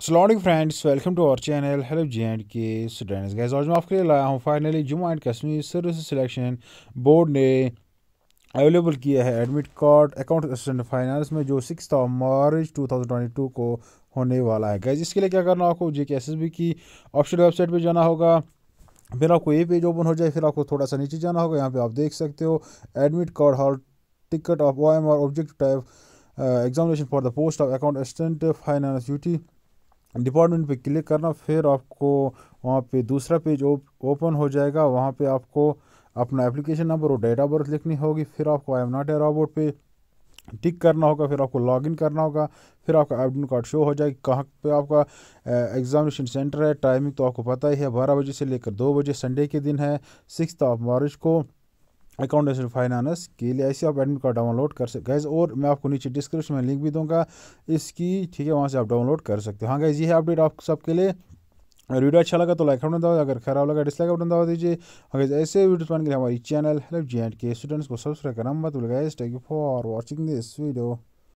Aslam friends welcome to our channel help J and K students guys आज मैं आपके लिए लाया हूँ finally Jammu and Kashmir service selection board ने अवेलेबल किया है admit card account assistant finance में जो सिक्स मार्च 2022 को होने वाला है गैस इसके लिए क्या करना आपको J K S S B की ऑफिशियल वेबसाइट पर जाना होगा फिर आपको ये पेज ओपन हो जाए फिर आपको थोड़ा सा नीचे जाना होगा यहाँ पर आप देख सकते हो admit card hall ticket of O M object type examination for the post of account assistant finance UT department पे क्लिक करना फिर आपको वहाँ पे दूसरा पेज ओपन हो जाएगा वहाँ पे आपको अपना एप्लीकेशन नंबर और डेट ऑफ बर्थ लिखनी होगी फिर आपको I am not a robot पे टिक करना होगा फिर आपको लॉगिन करना होगा फिर आपका एडमिट कार्ड शो हो जाएगी कहाँ पे आपका एग्जामिनेशन सेंटर है टाइमिंग तो आपको पता ही है बारह बजे से लेकर दो बजे संडे के दिन है सिक्स ऑफ मार्च को एस फाइनानस के लिए ऐसे आप एडमिट कार्ड डाउनलोड कर सकते गैज़ और मैं आपको नीचे डिस्क्रिप्शन में लिंक भी दूंगा इसकी ठीक है वहाँ से आप डाउनलोड कर सकते हो हाँ गैज़ ये अपडेट आप सबके लिए वीडियो अच्छा लगा तो लाइक बटन दबा अगर खराब लगा डिसलाइक बटन दबा दीजिए अगर हाँ, ऐसे वीडियो पाने के लिए हमारी channel help G and K students को सब्सक्राइब करना मत भूल गए thank you for watching this video